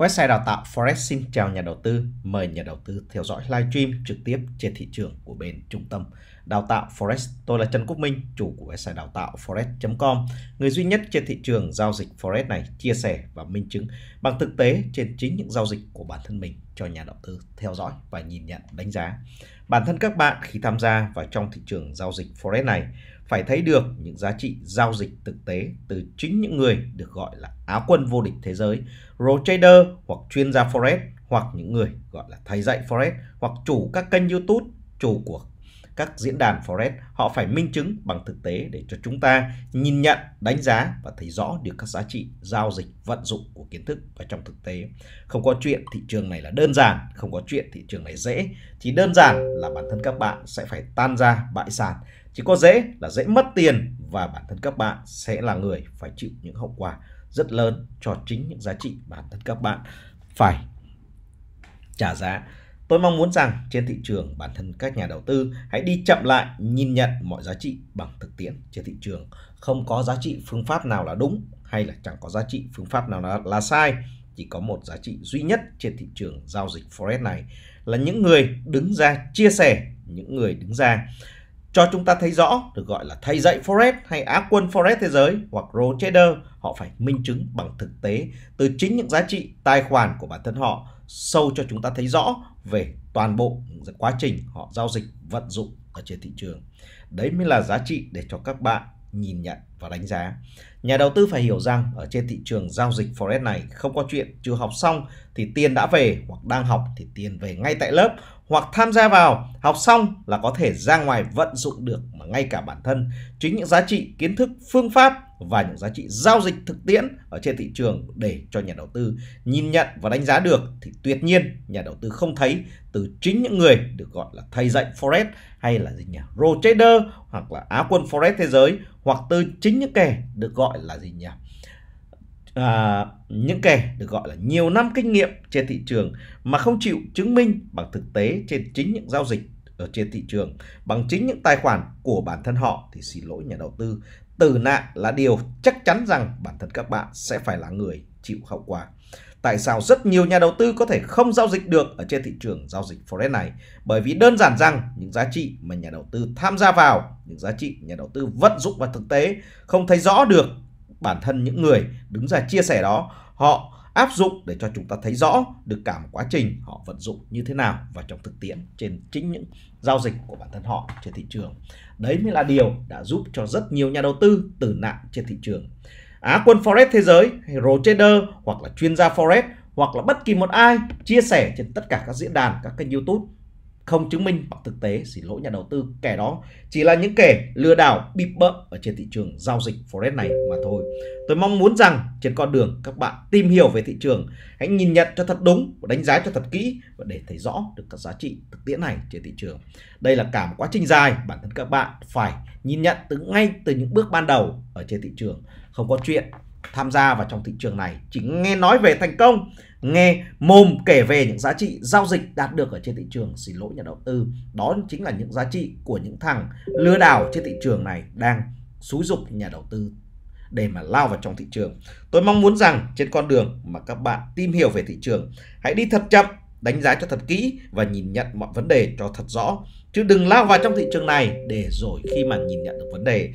Website đào tạo Forex xin chào nhà đầu tư, mời nhà đầu tư theo dõi livestream trực tiếp trên thị trường của bên trung tâm đào tạo Forex. Tôi là Trần Quốc Minh, chủ của website đào tạo forex.com, người duy nhất trên thị trường giao dịch Forex này chia sẻ và minh chứng bằng thực tế trên chính những giao dịch của bản thân mình cho nhà đầu tư theo dõi và nhìn nhận đánh giá. Bản thân các bạn khi tham gia vào trong thị trường giao dịch Forex này phải thấy được những giá trị giao dịch thực tế từ chính những người được gọi là á quân vô địch thế giới, pro trader hoặc chuyên gia Forex hoặc những người gọi là thầy dạy Forex hoặc chủ các kênh YouTube, chủ của các diễn đàn Forex, họ phải minh chứng bằng thực tế để cho chúng ta nhìn nhận, đánh giá và thấy rõ được các giá trị giao dịch vận dụng của kiến thức và trong thực tế. Không có chuyện thị trường này là đơn giản, không có chuyện thị trường này dễ, chỉ đơn giản là bản thân các bạn sẽ phải tan ra bại sản. Chỉ có dễ là dễ mất tiền và bản thân các bạn sẽ là người phải chịu những hậu quả rất lớn cho chính những giá trị bản thân các bạn phải trả giá. Tôi mong muốn rằng trên thị trường bản thân các nhà đầu tư hãy đi chậm lại nhìn nhận mọi giá trị bằng thực tiễn trên thị trường. Không có giá trị phương pháp nào là đúng hay là chẳng có giá trị phương pháp nào là, là sai. Chỉ có một giá trị duy nhất trên thị trường giao dịch Forex này là những người đứng ra chia sẻ, những người đứng ra cho chúng ta thấy rõ được gọi là thầy dạy Forex hay Á quân Forex thế giới hoặc Pro họ phải minh chứng bằng thực tế từ chính những giá trị tài khoản của bản thân họ, sâu cho chúng ta thấy rõ về toàn bộ quá trình họ giao dịch vận dụng ở trên thị trường. Đấy mới là giá trị để cho các bạn nhìn nhận và đánh giá. Nhà đầu tư phải hiểu rằng ở trên thị trường giao dịch forex này không có chuyện chưa học xong thì tiền đã về hoặc đang học thì tiền về ngay tại lớp hoặc tham gia vào học xong là có thể ra ngoài vận dụng được mà ngay cả bản thân chính những giá trị kiến thức phương pháp và những giá trị giao dịch thực tiễn ở trên thị trường để cho nhà đầu tư nhìn nhận và đánh giá được thì tuyệt nhiên nhà đầu tư không thấy từ chính những người được gọi là thầy dạy forex hay là gì nhỉ, pro trader hoặc là á quân forex thế giới hoặc từ chính chính những kẻ được gọi là gì nhỉ à, những kẻ được gọi là nhiều năm kinh nghiệm trên thị trường mà không chịu chứng minh bằng thực tế trên chính những giao dịch ở trên thị trường bằng chính những tài khoản của bản thân họ thì xin lỗi nhà đầu tư tử nạn là điều chắc chắn rằng bản thân các bạn sẽ phải là người chịu hậu quả tại sao rất nhiều nhà đầu tư có thể không giao dịch được ở trên thị trường giao dịch Forex này. Bởi vì đơn giản rằng những giá trị mà nhà đầu tư tham gia vào, những giá trị nhà đầu tư vận dụng vào thực tế không thấy rõ được bản thân những người đứng ra chia sẻ đó. Họ áp dụng để cho chúng ta thấy rõ được cả một quá trình họ vận dụng như thế nào và trong thực tiễn trên chính những giao dịch của bản thân họ trên thị trường. Đấy mới là điều đã giúp cho rất nhiều nhà đầu tư tử nạn trên thị trường. Á quân Forex thế giới, hay Trader hoặc là chuyên gia Forex hoặc là bất kỳ một ai chia sẻ trên tất cả các diễn đàn, các kênh YouTube không chứng minh bằng thực tế xin lỗi nhà đầu tư kẻ đó chỉ là những kẻ lừa đảo bịp bợm ở trên thị trường giao dịch forex này mà thôi tôi mong muốn rằng trên con đường các bạn tìm hiểu về thị trường hãy nhìn nhận cho thật đúng và đánh giá cho thật kỹ và để thấy rõ được các giá trị thực tiễn này trên thị trường đây là cả một quá trình dài bản thân các bạn phải nhìn nhận từ ngay từ những bước ban đầu ở trên thị trường không có chuyện tham gia vào trong thị trường này chỉ nghe nói về thành công nghe mồm kể về những giá trị giao dịch đạt được ở trên thị trường xin lỗi nhà đầu tư đó chính là những giá trị của những thằng lừa đảo trên thị trường này đang xúi dục nhà đầu tư để mà lao vào trong thị trường tôi mong muốn rằng trên con đường mà các bạn tìm hiểu về thị trường hãy đi thật chậm đánh giá cho thật kỹ và nhìn nhận mọi vấn đề cho thật rõ chứ đừng lao vào trong thị trường này để rồi khi mà nhìn nhận được vấn đề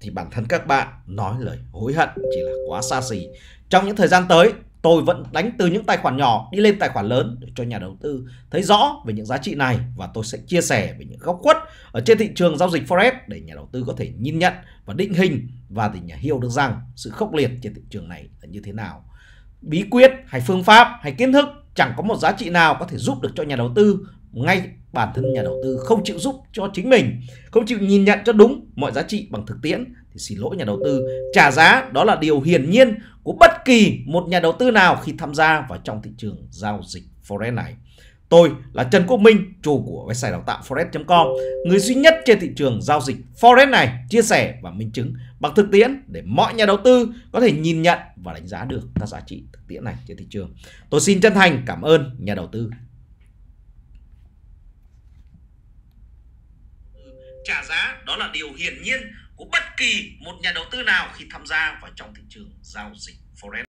thì bản thân các bạn nói lời hối hận chỉ là quá xa xỉ trong những thời gian tới tôi vẫn đánh từ những tài khoản nhỏ đi lên tài khoản lớn để cho nhà đầu tư thấy rõ về những giá trị này và tôi sẽ chia sẻ về những góc khuất ở trên thị trường giao dịch forex để nhà đầu tư có thể nhìn nhận và định hình và để nhà hiểu được rằng sự khốc liệt trên thị trường này là như thế nào. Bí quyết hay phương pháp hay kiến thức chẳng có một giá trị nào có thể giúp được cho nhà đầu tư ngay bản thân nhà đầu tư không chịu giúp cho chính mình, không chịu nhìn nhận cho đúng mọi giá trị bằng thực tiễn thì xin lỗi nhà đầu tư, trả giá đó là điều hiển nhiên của bất kỳ một nhà đầu tư nào khi tham gia vào trong thị trường giao dịch forex này. Tôi là Trần Quốc Minh, chủ của website đào tạo forex.com, người duy nhất trên thị trường giao dịch forex này chia sẻ và minh chứng bằng thực tiễn để mọi nhà đầu tư có thể nhìn nhận và đánh giá được các giá trị thực tiễn này trên thị trường. Tôi xin chân thành cảm ơn nhà đầu tư trả giá đó là điều hiển nhiên của bất kỳ một nhà đầu tư nào khi tham gia vào trong thị trường giao dịch forex